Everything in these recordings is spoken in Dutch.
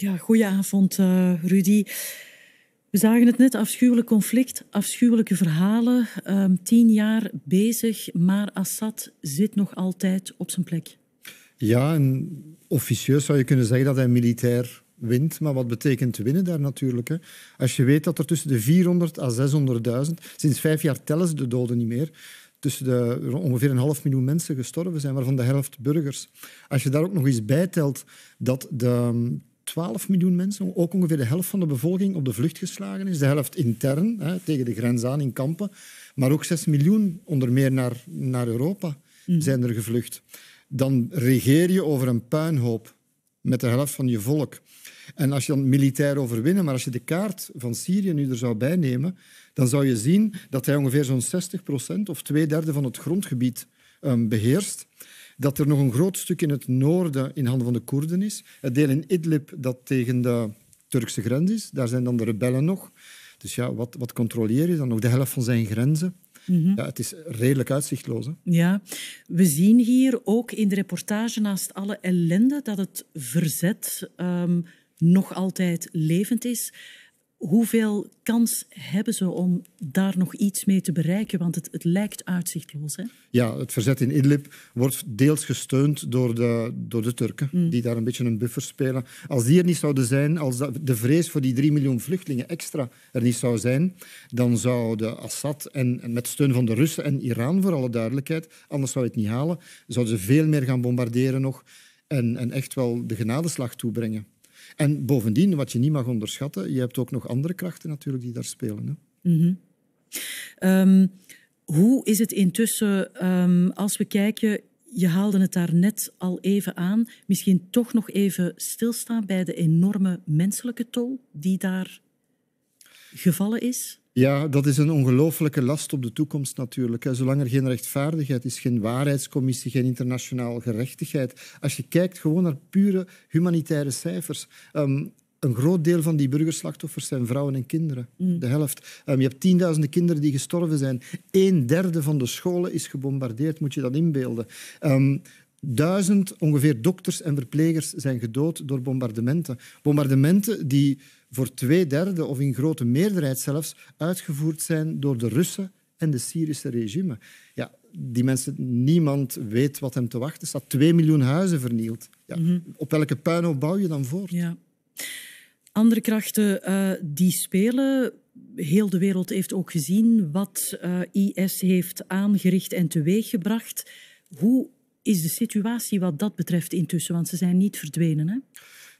Ja, goedenavond, uh, eh, Rudy. We zagen het net, afschuwelijk conflict, afschuwelijke verhalen. Ehm, tien jaar bezig, maar Assad zit nog altijd op zijn plek. Ja, officieus zou je kunnen zeggen dat hij militair wint. Maar wat betekent winnen daar natuurlijk? Hè? Als je weet dat er tussen de 400 à 600.000, sinds vijf jaar tellen ze de doden niet meer, tussen de ongeveer een half miljoen mensen gestorven zijn, waarvan de helft burgers. Als je daar ook nog eens bij telt dat de 12 miljoen mensen, ook ongeveer de helft van de bevolking, op de vlucht geslagen is. De helft intern, hè, tegen de grens aan in kampen. Maar ook 6 miljoen, onder meer naar, naar Europa, mhm. zijn er gevlucht. Dan regeer je over een puinhoop met de helft van je volk. En als je dan militair overwinnen, maar als je de kaart van Syrië nu er zou bijnemen, dan zou je zien dat hij ongeveer zo'n 60% of twee derde van het grondgebied ehm, beheerst dat er nog een groot stuk in het noorden in handen van de Koerden is. Het deel in Idlib dat tegen de Turkse grens is, daar zijn dan de rebellen nog. Dus ja, wat, wat controleer je dan nog? De helft van zijn grenzen. Mhm. Ja, het is redelijk uitzichtloos. Hè? Ja, we zien hier ook in de reportage naast alle ellende dat het verzet ehm, nog altijd levend is. Hoeveel kans hebben ze om daar nog iets mee te bereiken? Want het, het lijkt uitzichtloos. Hè? Ja, het verzet in Idlib wordt deels gesteund door de, door de Turken, hmm. die daar een beetje een buffer spelen. Als die er niet zouden zijn, als de vrees voor die 3 miljoen vluchtelingen extra er niet zou zijn, dan zouden Assad en, met steun van de Russen en Iran, voor alle duidelijkheid, anders zou het niet halen, zouden ze veel meer gaan bombarderen nog en, en echt wel de genadeslag toebrengen. En bovendien, wat je niet mag onderschatten, je hebt ook nog andere krachten natuurlijk die daar spelen. Hè? Mhm. Ehm, hoe is het intussen, ehm, als we kijken, je haalde het daar net al even aan, misschien toch nog even stilstaan bij de enorme menselijke tol die daar gevallen is? Ja, dat is een ongelofelijke last op de toekomst natuurlijk. Zolang er geen rechtvaardigheid is, geen waarheidscommissie, geen internationale gerechtigheid. Als je kijkt gewoon naar pure humanitaire cijfers. Ehm, een groot deel van die burgerslachtoffers zijn vrouwen en kinderen. Mm. De helft. Ehm, je hebt tienduizenden kinderen die gestorven zijn. Een derde van de scholen is gebombardeerd, moet je dat inbeelden. Ehm, Duizend ongeveer dokters en verplegers zijn gedood door bombardementen. Bombardementen die voor twee derde of in grote meerderheid zelfs uitgevoerd zijn door de Russen en de Syrische regime. Ja, die mensen, niemand weet wat hem te wachten staat. Twee miljoen huizen vernield. Ja, mhm. Op welke puinhoop bouw je dan voort? Ja. Andere krachten eh, die spelen, heel de wereld heeft ook gezien wat eh, IS heeft aangericht en teweeggebracht. Hoe is de situatie wat dat betreft intussen? Want ze zijn niet verdwenen, hè?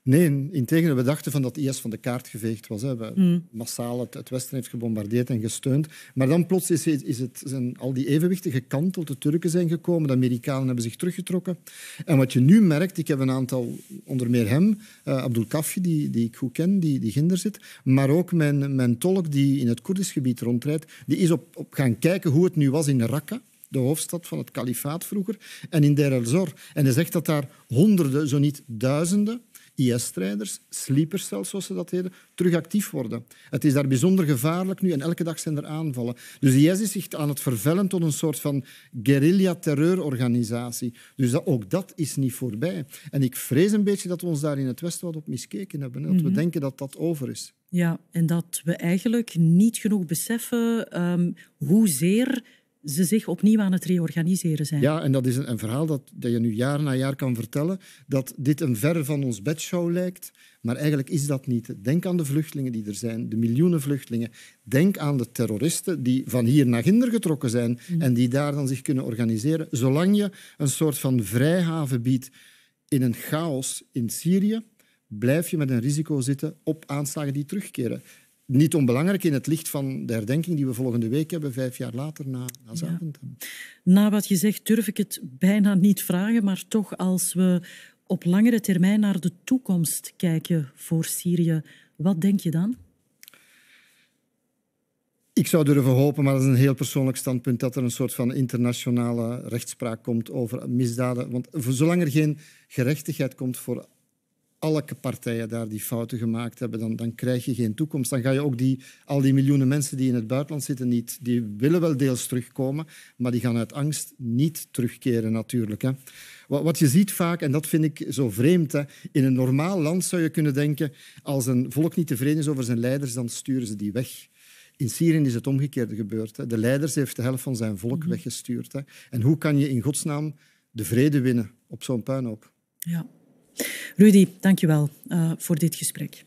Nee, integendeel. We dachten van dat IS van de kaart geveegd was. Hè. We mm. Massaal het, Westen heeft gebombardeerd en gesteund. Maar dan plots is, is het, zijn al die evenwichten gekanteld. De Turken zijn gekomen, de Amerikanen hebben zich teruggetrokken. En wat je nu merkt, ik heb een aantal, onder meer hem, uh, Abdul Kafi, die, die ik goed ken, die, die ginder zit. Maar ook mijn, mijn tolk die in het Koerdisch gebied rondrijdt, die is op, op gaan kijken hoe het nu was in Raqqa de hoofdstad van het kalifaat vroeger, en in Deir el-Zor. En hij zegt dat daar honderden, zo niet duizenden, IS-strijders, cells zoals ze dat heden, terug actief worden. Het is daar bijzonder gevaarlijk nu en elke dag zijn er aanvallen. Dus IS is zich aan het vervellen tot een soort van guerrilla-terreurorganisatie. Dus ook dat is niet voorbij. En ik vrees een beetje dat we ons daar in het Westen wat op miskeken hebben. Dat we mhm. denken dat dat over is. Ja, en dat we eigenlijk niet genoeg beseffen um, hoezeer ze zich opnieuw aan het reorganiseren zijn. Ja, en dat is een, een, verhaal dat, dat je nu jaar na jaar kan vertellen, dat dit een ver van ons bedshow lijkt, maar eigenlijk is dat niet. Denk aan de vluchtelingen die er zijn, de miljoenen vluchtelingen. Denk aan de terroristen die van hier naar Ginder getrokken zijn mm. en die daar dan zich kunnen organiseren. Zolang je een soort van vrijhaven biedt in een chaos in Syrië, blijf je met een risico zitten op aanslagen die terugkeren niet onbelangrijk in het licht van de herdenking die we volgende week hebben, vijf jaar later na, na Zaventem. Na wat je zegt durf ik het bijna niet vragen, maar toch als we op langere termijn naar de toekomst kijken voor Syrië, wat denk je dan? Ik zou durven hopen, maar dat is een heel persoonlijk standpunt, dat er een soort van internationale rechtspraak komt over misdaden. Want zolang er geen gerechtigheid komt voor alle partijen daar die fouten gemaakt hebben, dan, dan krijg je geen toekomst. Dan ga je ook die, al die miljoenen mensen die in het buitenland zitten niet, die willen wel deels terugkomen, maar die gaan uit angst niet terugkeren natuurlijk. Hè. Wat, wat je ziet vaak, en dat vind ik zo vreemd, hè, in een normaal land zou je kunnen denken, als een volk niet tevreden is over zijn leiders, dan sturen ze die weg. In Syrië is het omgekeerde gebeurd. Hè. De leiders heeft de helft van zijn volk mhm. weggestuurd. Hè. En hoe kan je in godsnaam de vrede winnen op zo'n puinhoop? Ja. Rudy, dankjewel wel eh, voor dit gesprek.